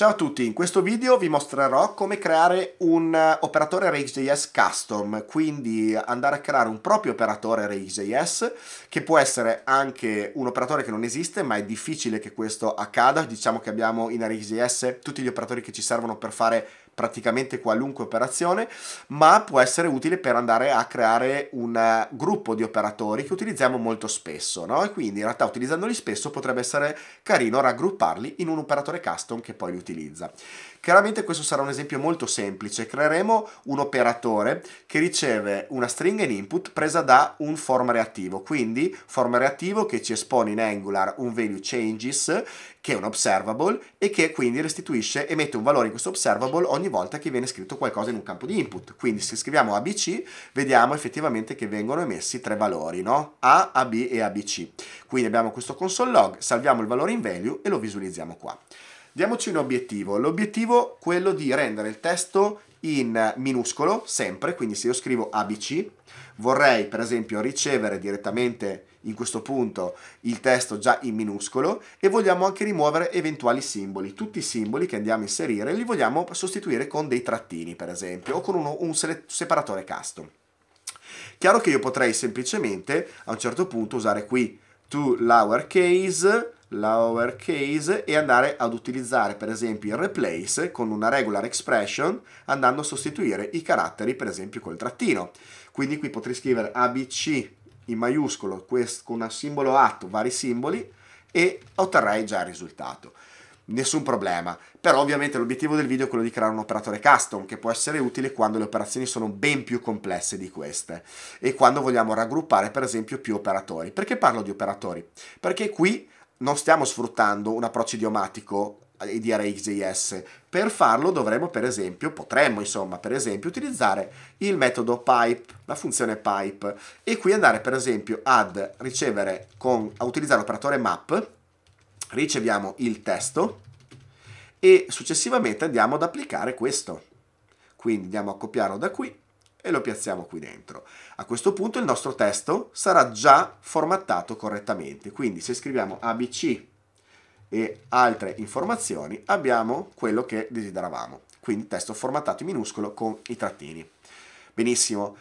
Ciao a tutti, in questo video vi mostrerò come creare un eh, operatore RageJS custom, quindi andare a creare un proprio operatore RageJS, che può essere anche un operatore che non esiste ma è difficile che questo accada, diciamo che abbiamo in RageJS tutti gli operatori che ci servono per fare praticamente qualunque operazione, ma può essere utile per andare a creare un eh, gruppo di operatori che utilizziamo molto spesso, no? E quindi in realtà utilizzandoli spesso potrebbe essere carino raggrupparli in un operatore custom che poi li utilizza. Chiaramente questo sarà un esempio molto semplice, creeremo un operatore che riceve una stringa in input presa da un form reattivo, quindi form reattivo che ci espone in Angular un value changes che è un observable e che quindi restituisce e mette un valore in questo observable ogni volta che viene scritto qualcosa in un campo di input. Quindi se scriviamo ABC vediamo effettivamente che vengono emessi tre valori, no? A, AB e ABC. Quindi abbiamo questo console log, salviamo il valore in value e lo visualizziamo qua. Diamoci un obiettivo. L'obiettivo è quello di rendere il testo in minuscolo sempre, quindi se io scrivo ABC, vorrei per esempio ricevere direttamente in questo punto il testo già in minuscolo e vogliamo anche rimuovere eventuali simboli. Tutti i simboli che andiamo a inserire li vogliamo sostituire con dei trattini per esempio o con uno, un separatore custom. Chiaro che io potrei semplicemente a un certo punto usare qui to lowercase lowercase e andare ad utilizzare per esempio il replace con una regular expression andando a sostituire i caratteri per esempio col trattino. Quindi qui potrei scrivere ABC in maiuscolo quest, con un simbolo atto, vari simboli e otterrei già il risultato. Nessun problema, però ovviamente l'obiettivo del video è quello di creare un operatore custom che può essere utile quando le operazioni sono ben più complesse di queste e quando vogliamo raggruppare per esempio più operatori. Perché parlo di operatori? Perché qui non stiamo sfruttando un approccio idiomatico di ArrayXJS. Per farlo dovremmo, per esempio, potremmo, insomma, per esempio, utilizzare il metodo pipe, la funzione pipe, e qui andare, per esempio, ad ricevere, con, a utilizzare l'operatore map, riceviamo il testo e successivamente andiamo ad applicare questo. Quindi andiamo a copiarlo da qui e lo piazziamo qui dentro. A questo punto il nostro testo sarà già formattato correttamente, quindi se scriviamo ABC e altre informazioni abbiamo quello che desideravamo, quindi testo formattato in minuscolo con i trattini. Benissimo.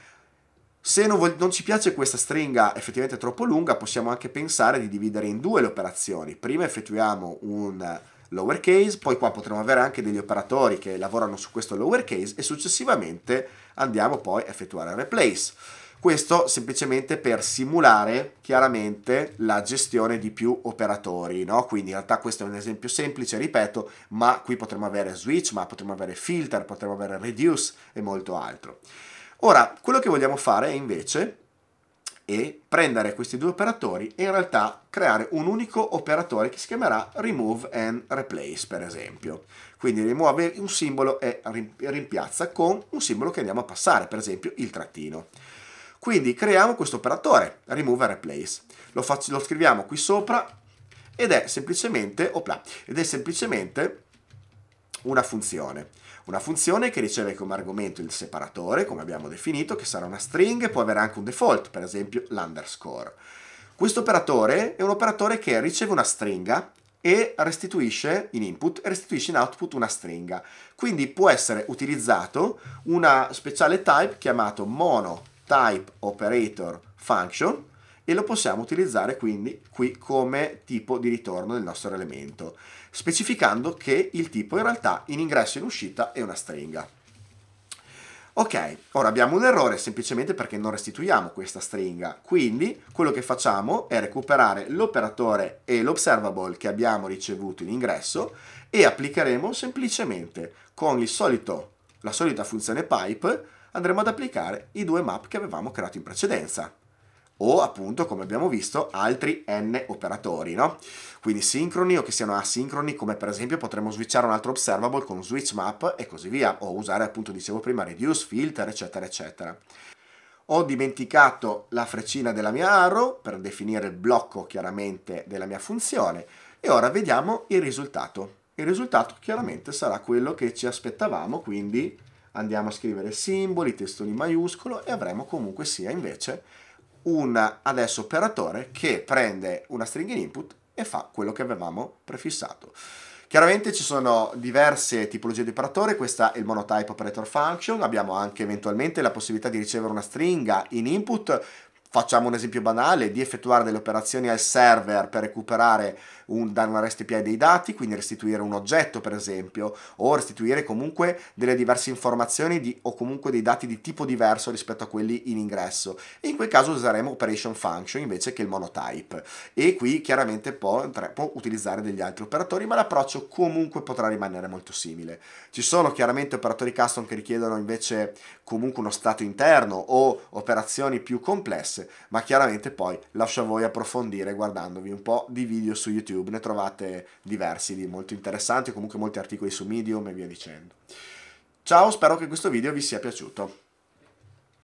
Se non, non, ci piace questa stringa effettivamente troppo lunga, possiamo anche pensare di dividere in due le operazioni. Prima effettuiamo un lowercase, poi qua potremo avere anche degli operatori che lavorano su questo lowercase e successivamente andiamo poi a effettuare il replace. Questo semplicemente per simulare chiaramente la gestione di più operatori, no? Quindi in realtà questo è un esempio semplice, ripeto, ma qui potremmo avere switch, ma potremmo avere filter, potremmo avere reduce e molto altro. Ora, quello che vogliamo fare è invece e prendere questi due operatori e in realtà creare un unico operatore che si chiamerà remove and replace per esempio. Quindi rimuove un simbolo e rimpiazza con un simbolo che andiamo a passare, per esempio il trattino. Quindi creiamo questo operatore, remove and replace. Lo, faccio, lo scriviamo qui sopra ed è semplicemente, opla, ed è semplicemente una funzione. Una funzione che riceve come argomento il separatore, come abbiamo definito, che sarà una string e può avere anche un default, per esempio l'underscore. Questo operatore è un operatore che riceve una stringa e restituisce in input e restituisce in output una stringa. Quindi può essere utilizzato una speciale type chiamato mono type operator function e lo possiamo utilizzare quindi qui come tipo di ritorno del nostro elemento specificando che il tipo in realtà in ingresso e in uscita è una stringa. Ok, ora abbiamo un errore semplicemente perché non restituiamo questa stringa, quindi quello che facciamo è recuperare l'operatore e l'observable che abbiamo ricevuto in ingresso e applicheremo semplicemente con solito, la solita funzione pipe andremo ad applicare i due map che avevamo creato in precedenza o appunto come abbiamo visto altri n operatori, no? Quindi sincroni o che siano asincroni, come per esempio potremmo switchare un altro observable con switch map e così via, o usare appunto dicevo prima reduce, filter, eccetera, eccetera. Ho dimenticato la freccina della mia arrow per definire il blocco chiaramente della mia funzione e ora vediamo il risultato. Il risultato chiaramente sarà quello che ci aspettavamo, quindi andiamo a scrivere simboli, testoni maiuscolo e avremo comunque sia invece un adesso operatore che prende una stringa in input e fa quello che avevamo prefissato. Chiaramente ci sono diverse tipologie di operatore, questo è il monotype operator function, abbiamo anche eventualmente la possibilità di ricevere una stringa in input Facciamo un esempio banale di effettuare delle operazioni al server per recuperare un, da una REST API dei dati, quindi restituire un oggetto per esempio, o restituire comunque delle diverse informazioni di, o comunque dei dati di tipo diverso rispetto a quelli in ingresso. In quel caso useremo operation function invece che il monotype e qui chiaramente può, può utilizzare degli altri operatori, ma l'approccio comunque potrà rimanere molto simile. Ci sono chiaramente operatori custom che richiedono invece comunque uno stato interno o operazioni più complesse diverse, ma chiaramente poi lascio a voi approfondire guardandovi un po' di video su YouTube, ne trovate diversi di molto interessanti, comunque molti articoli su Medium e via dicendo. Ciao, spero che questo video vi sia piaciuto.